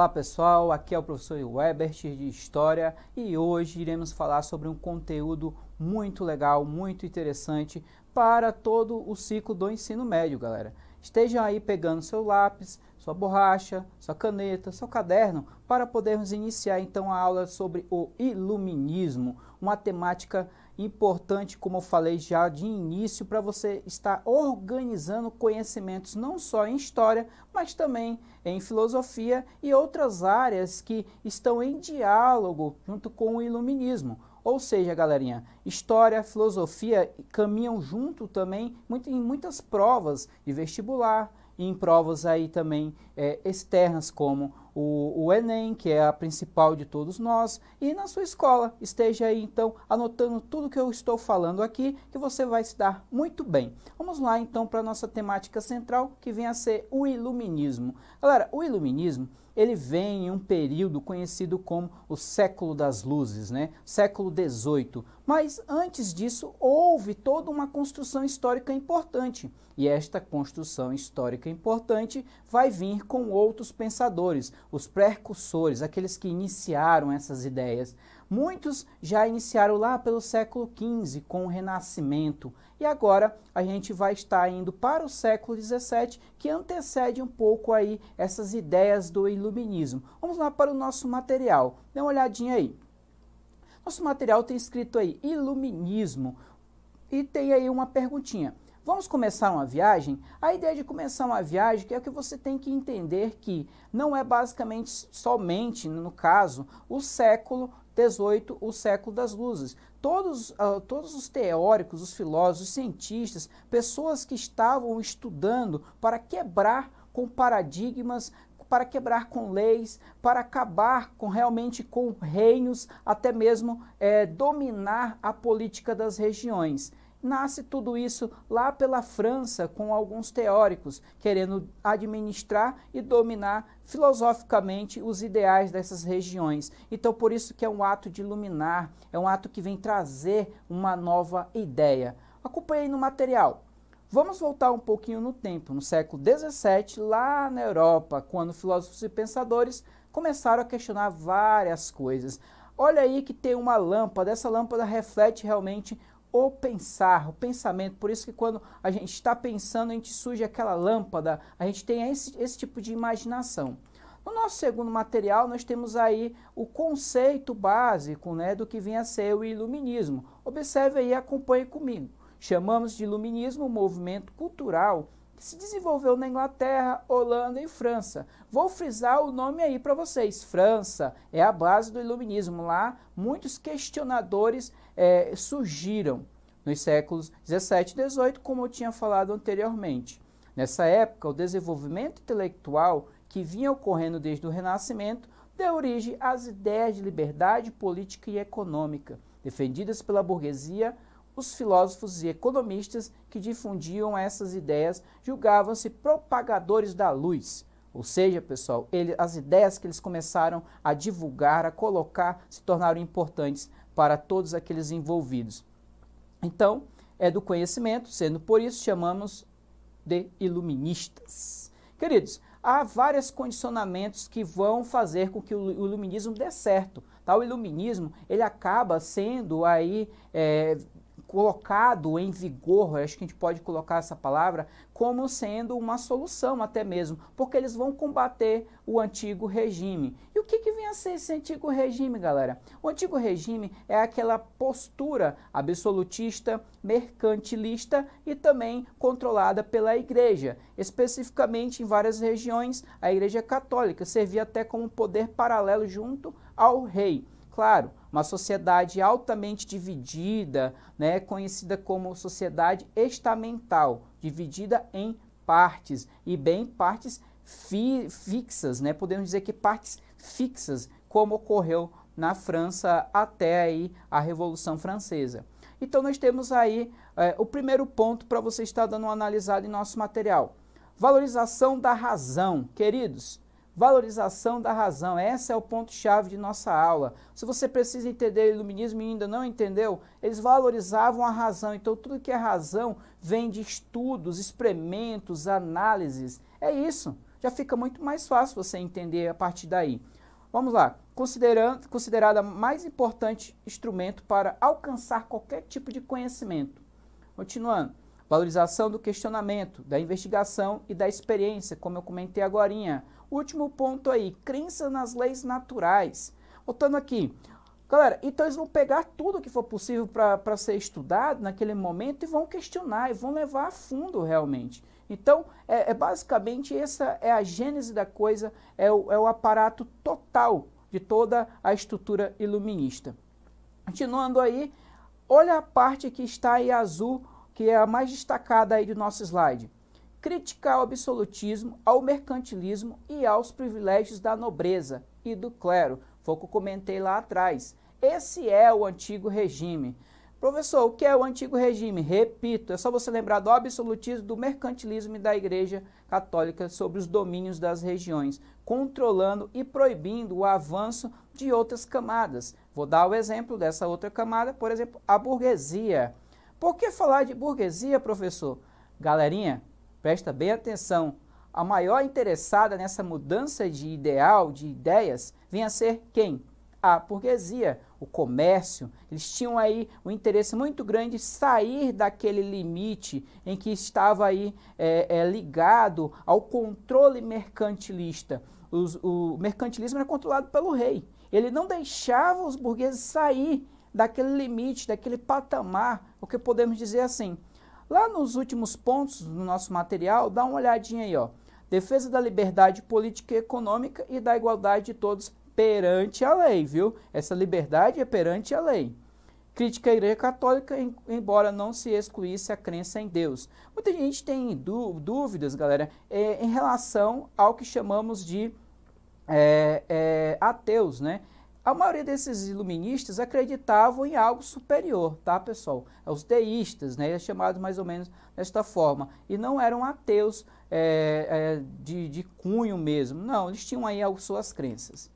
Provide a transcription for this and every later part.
Olá pessoal, aqui é o professor Webert de História e hoje iremos falar sobre um conteúdo muito legal, muito interessante para todo o ciclo do ensino médio, galera. Estejam aí pegando seu lápis, sua borracha, sua caneta, seu caderno para podermos iniciar então a aula sobre o iluminismo, uma temática importante, como eu falei já de início, para você estar organizando conhecimentos não só em história, mas também em filosofia e outras áreas que estão em diálogo junto com o iluminismo. Ou seja, galerinha, história, filosofia caminham junto também muito, em muitas provas de vestibular, em provas aí também é, externas, como o, o, Enem, que é a principal de todos nós, e na sua escola. Esteja aí então anotando tudo que eu estou falando aqui, que você vai se dar muito bem. Vamos lá então para a nossa temática central, que vem a ser o Iluminismo. Galera, o Iluminismo ele vem em um período conhecido como o século das luzes, né? século XVIII. Mas antes disso, houve toda uma construção histórica importante. E esta construção histórica importante vai vir com outros pensadores, os precursores, aqueles que iniciaram essas ideias. Muitos já iniciaram lá pelo século XV com o Renascimento e agora a gente vai estar indo para o século XVII que antecede um pouco aí essas ideias do Iluminismo. Vamos lá para o nosso material, dê uma olhadinha aí. Nosso material tem escrito aí Iluminismo e tem aí uma perguntinha. Vamos começar uma viagem? A ideia de começar uma viagem é que você tem que entender que não é basicamente somente, no caso, o século XVIII, o século das luzes. Todos, uh, todos os teóricos, os filósofos, os cientistas, pessoas que estavam estudando para quebrar com paradigmas, para quebrar com leis, para acabar com realmente com reinos, até mesmo é, dominar a política das regiões nasce tudo isso lá pela França com alguns teóricos querendo administrar e dominar filosoficamente os ideais dessas regiões. Então por isso que é um ato de iluminar, é um ato que vem trazer uma nova ideia. Acompanhei no material. Vamos voltar um pouquinho no tempo, no século 17, lá na Europa, quando filósofos e pensadores começaram a questionar várias coisas. Olha aí que tem uma lâmpada, essa lâmpada reflete realmente o pensar, o pensamento. Por isso que quando a gente está pensando, a gente surge aquela lâmpada, a gente tem esse, esse tipo de imaginação. No nosso segundo material, nós temos aí o conceito básico né, do que vinha a ser o iluminismo. Observe aí e acompanhe comigo. Chamamos de iluminismo o movimento cultural se desenvolveu na Inglaterra, Holanda e França. Vou frisar o nome aí para vocês. França é a base do iluminismo. Lá, muitos questionadores é, surgiram nos séculos 17 e 18, como eu tinha falado anteriormente. Nessa época, o desenvolvimento intelectual que vinha ocorrendo desde o Renascimento deu origem às ideias de liberdade política e econômica, defendidas pela burguesia os filósofos e economistas que difundiam essas ideias julgavam-se propagadores da luz. Ou seja, pessoal, ele, as ideias que eles começaram a divulgar, a colocar, se tornaram importantes para todos aqueles envolvidos. Então, é do conhecimento, sendo por isso chamamos de iluministas. Queridos, há vários condicionamentos que vão fazer com que o iluminismo dê certo. Tá? O iluminismo ele acaba sendo aí é, colocado em vigor, acho que a gente pode colocar essa palavra, como sendo uma solução até mesmo, porque eles vão combater o antigo regime. E o que, que vem a ser esse antigo regime, galera? O antigo regime é aquela postura absolutista, mercantilista e também controlada pela igreja. Especificamente em várias regiões, a igreja católica servia até como poder paralelo junto ao rei claro, uma sociedade altamente dividida, né, conhecida como sociedade estamental, dividida em partes e bem partes fi fixas, né, podemos dizer que partes fixas, como ocorreu na França até aí a Revolução Francesa. Então nós temos aí é, o primeiro ponto para você estar dando uma analisada em nosso material. Valorização da razão, queridos valorização da razão. Esse é o ponto-chave de nossa aula. Se você precisa entender o iluminismo e ainda não entendeu, eles valorizavam a razão. Então, tudo que é razão vem de estudos, experimentos, análises. É isso. Já fica muito mais fácil você entender a partir daí. Vamos lá. Considerando, considerada mais importante instrumento para alcançar qualquer tipo de conhecimento. Continuando. Valorização do questionamento, da investigação e da experiência, como eu comentei agora Último ponto aí, crença nas leis naturais. Voltando aqui, Galera, então eles vão pegar tudo que for possível para ser estudado naquele momento e vão questionar e vão levar a fundo realmente. Então, é, é basicamente essa é a gênese da coisa, é o, é o aparato total de toda a estrutura iluminista. Continuando aí, olha a parte que está em azul, que é a mais destacada aí do nosso slide criticar o absolutismo, ao mercantilismo e aos privilégios da nobreza e do clero. Foi o que eu comentei lá atrás. Esse é o antigo regime. Professor, o que é o antigo regime? Repito, é só você lembrar do absolutismo, do mercantilismo e da Igreja Católica sobre os domínios das regiões, controlando e proibindo o avanço de outras camadas. Vou dar o exemplo dessa outra camada, por exemplo, a burguesia. Por que falar de burguesia, professor? Galerinha, Presta bem atenção. A maior interessada nessa mudança de ideal, de ideias, vinha a ser quem? A burguesia, o comércio. Eles tinham aí um interesse muito grande em sair daquele limite em que estava aí é, é, ligado ao controle mercantilista. Os, o mercantilismo era controlado pelo rei. Ele não deixava os burgueses sair daquele limite, daquele patamar, o que podemos dizer assim, Lá nos últimos pontos do nosso material, dá uma olhadinha aí, ó. Defesa da liberdade política e econômica e da igualdade de todos perante a lei, viu? Essa liberdade é perante a lei. Crítica à Igreja Católica, embora não se excluísse a crença em Deus. Muita gente tem dúvidas, galera, é, em relação ao que chamamos de é, é, ateus, né? A maioria desses iluministas acreditavam em algo superior, tá, pessoal? É os teístas, né? É chamado mais ou menos desta forma. E não eram ateus é, é, de, de cunho mesmo. Não, eles tinham aí as suas crenças.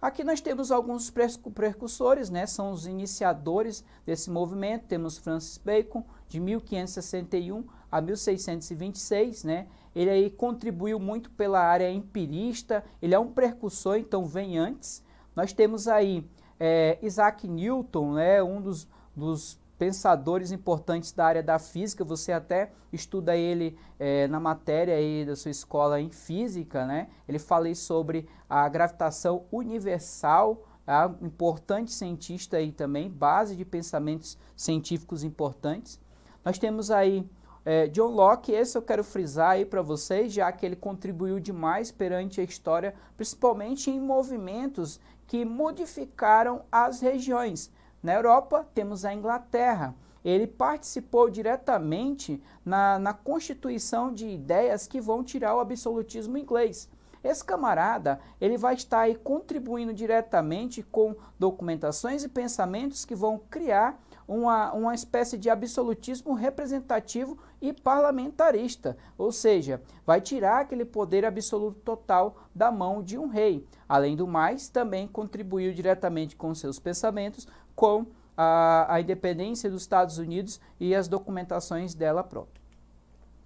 Aqui nós temos alguns precursores, né? São os iniciadores desse movimento. Temos Francis Bacon, de 1561 a 1626, né? Ele aí contribuiu muito pela área empirista, ele é um precursor, então vem antes nós temos aí é, Isaac Newton, né, um dos, dos pensadores importantes da área da física. Você até estuda ele é, na matéria aí da sua escola em física, né? Ele fala sobre a gravitação universal, é um importante cientista aí também, base de pensamentos científicos importantes. Nós temos aí é, John Locke, esse eu quero frisar aí para vocês, já que ele contribuiu demais perante a história, principalmente em movimentos que modificaram as regiões. Na Europa, temos a Inglaterra. Ele participou diretamente na, na constituição de ideias que vão tirar o absolutismo inglês. Esse camarada, ele vai estar aí contribuindo diretamente com documentações e pensamentos que vão criar uma, uma espécie de absolutismo representativo e parlamentarista, ou seja, vai tirar aquele poder absoluto total da mão de um rei. Além do mais, também contribuiu diretamente com seus pensamentos com a, a independência dos Estados Unidos e as documentações dela própria.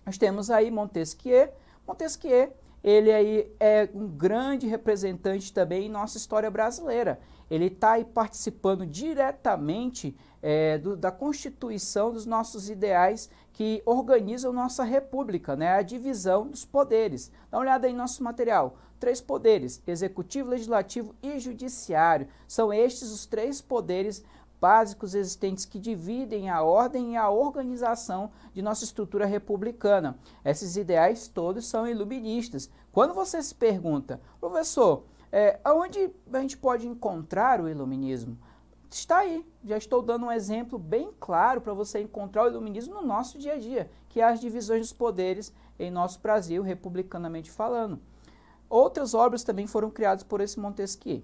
Nós temos aí Montesquieu. Montesquieu ele aí é um grande representante também em nossa história brasileira. Ele está aí participando diretamente é, do, da constituição dos nossos ideais que organizam nossa república, né? a divisão dos poderes. Dá uma olhada em nosso material. Três poderes: executivo, legislativo e judiciário. São estes os três poderes básicos existentes que dividem a ordem e a organização de nossa estrutura republicana. Esses ideais todos são iluministas. Quando você se pergunta, professor, é, aonde a gente pode encontrar o iluminismo? está aí. Já estou dando um exemplo bem claro para você encontrar o iluminismo no nosso dia a dia, que é as divisões dos poderes em nosso Brasil, republicanamente falando. Outras obras também foram criadas por esse Montesquieu.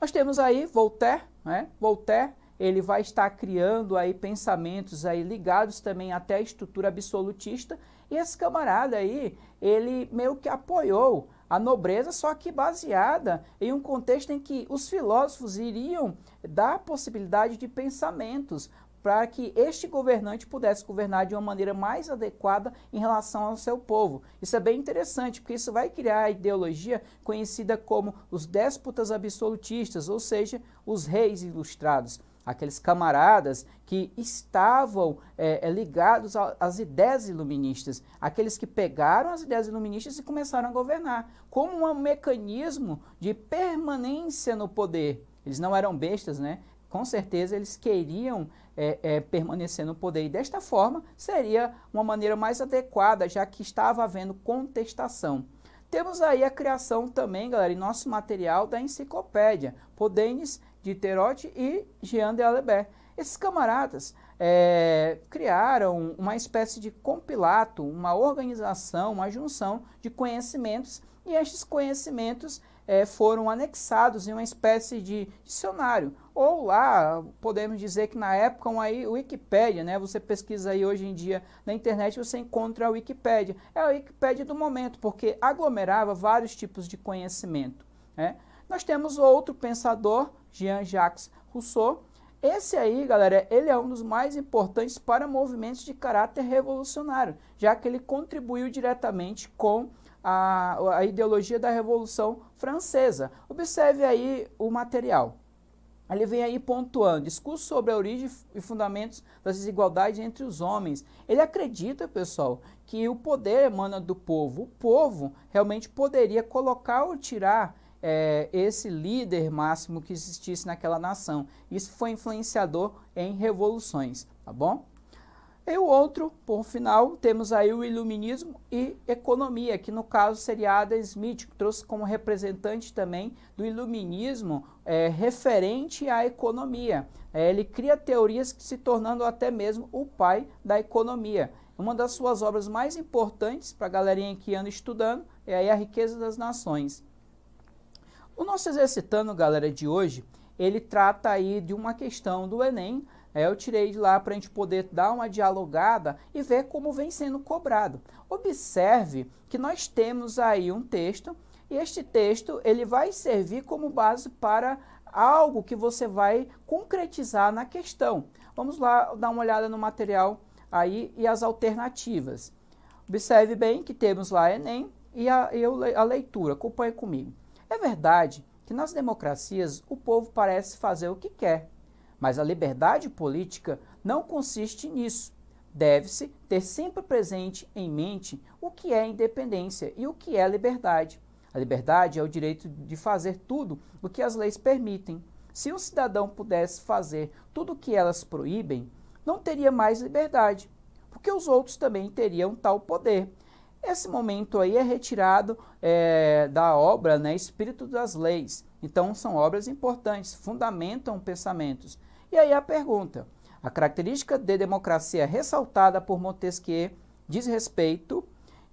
Nós temos aí Voltaire, né? Voltaire, ele vai estar criando aí pensamentos aí ligados também até a estrutura absolutista, e esse camarada aí, ele meio que apoiou a nobreza, só que baseada em um contexto em que os filósofos iriam dar possibilidade de pensamentos para que este governante pudesse governar de uma maneira mais adequada em relação ao seu povo. Isso é bem interessante, porque isso vai criar a ideologia conhecida como os déspotas absolutistas, ou seja, os reis ilustrados aqueles camaradas que estavam é, é ligados às ideias iluministas, aqueles que pegaram as ideias iluministas e começaram a governar, como um mecanismo de permanência no poder. Eles não eram bestas, né? Com certeza eles queriam é, é, permanecer no poder. E desta forma seria uma maneira mais adequada, já que estava havendo contestação. Temos aí a criação também, galera, em nosso material da enciclopédia. Podenes de Terotti e Jean de Alebert. Esses camaradas é, criaram uma espécie de compilato, uma organização, uma junção de conhecimentos, e estes conhecimentos é, foram anexados em uma espécie de dicionário. Ou lá, podemos dizer que na época, uma Wikipédia, né? Você pesquisa aí hoje em dia na internet, você encontra a Wikipédia. É a Wikipédia do momento, porque aglomerava vários tipos de conhecimento. Né? Nós temos outro pensador, Jean-Jacques Rousseau. Esse aí, galera, ele é um dos mais importantes para movimentos de caráter revolucionário, já que ele contribuiu diretamente com a, a ideologia da Revolução Francesa. Observe aí o material. Ele vem aí pontuando, discurso sobre a origem e fundamentos das desigualdades entre os homens. Ele acredita, pessoal, que o poder emana do povo. O povo realmente poderia colocar ou tirar é, esse líder máximo que existisse naquela nação. Isso foi influenciador em revoluções, tá bom? E o outro, por final, temos aí o iluminismo e economia, que no caso seria Adam Smith, que trouxe como representante também do iluminismo é, referente à economia. É, ele cria teorias que se tornando até mesmo o pai da economia. Uma das suas obras mais importantes para a galerinha que anda estudando é A Riqueza das Nações. O nosso exercitando, galera, de hoje, ele trata aí de uma questão do Enem, é, eu tirei de lá para a gente poder dar uma dialogada e ver como vem sendo cobrado. Observe que nós temos aí um texto e este texto ele vai servir como base para algo que você vai concretizar na questão. Vamos lá dar uma olhada no material aí e as alternativas. Observe bem que temos lá Enem e a, a leitura, acompanhe comigo. É verdade que nas democracias o povo parece fazer o que quer, mas a liberdade política não consiste nisso. Deve-se ter sempre presente em mente o que é independência e o que é liberdade. A liberdade é o direito de fazer tudo o que as leis permitem. Se um cidadão pudesse fazer tudo o que elas proíbem, não teria mais liberdade, porque os outros também teriam tal poder, esse momento aí é retirado é, da obra né, Espírito das Leis. Então, são obras importantes, fundamentam pensamentos. E aí a pergunta: a característica de democracia ressaltada por Montesquieu diz respeito.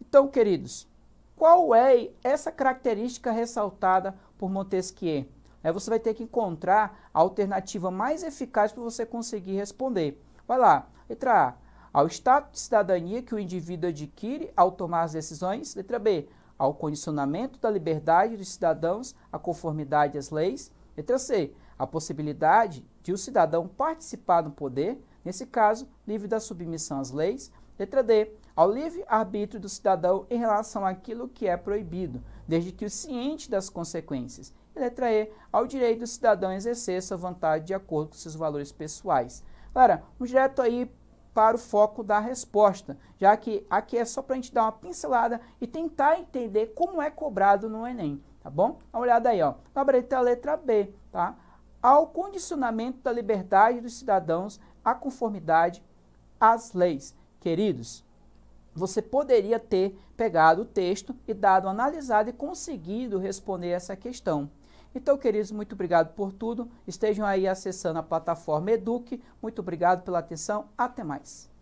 Então, queridos, qual é essa característica ressaltada por Montesquieu? Aí é, você vai ter que encontrar a alternativa mais eficaz para você conseguir responder. Vai lá, letra A. Ao estado de cidadania que o indivíduo adquire ao tomar as decisões. Letra B. Ao condicionamento da liberdade dos cidadãos à conformidade às leis. Letra C. A possibilidade de o cidadão participar no poder, nesse caso, livre da submissão às leis. Letra D. Ao livre arbítrio do cidadão em relação àquilo que é proibido, desde que o ciente das consequências. E letra E. Ao direito do cidadão exercer sua vontade de acordo com seus valores pessoais. Galera, um direto aí para o foco da resposta, já que aqui é só para a gente dar uma pincelada e tentar entender como é cobrado no Enem, tá bom? Dá uma olhada aí, ó. Gabarito a letra B, tá? Ao condicionamento da liberdade dos cidadãos à conformidade às leis. Queridos, você poderia ter pegado o texto e dado analisada e conseguido responder essa questão. Então, queridos, muito obrigado por tudo. Estejam aí acessando a plataforma Eduque. Muito obrigado pela atenção. Até mais.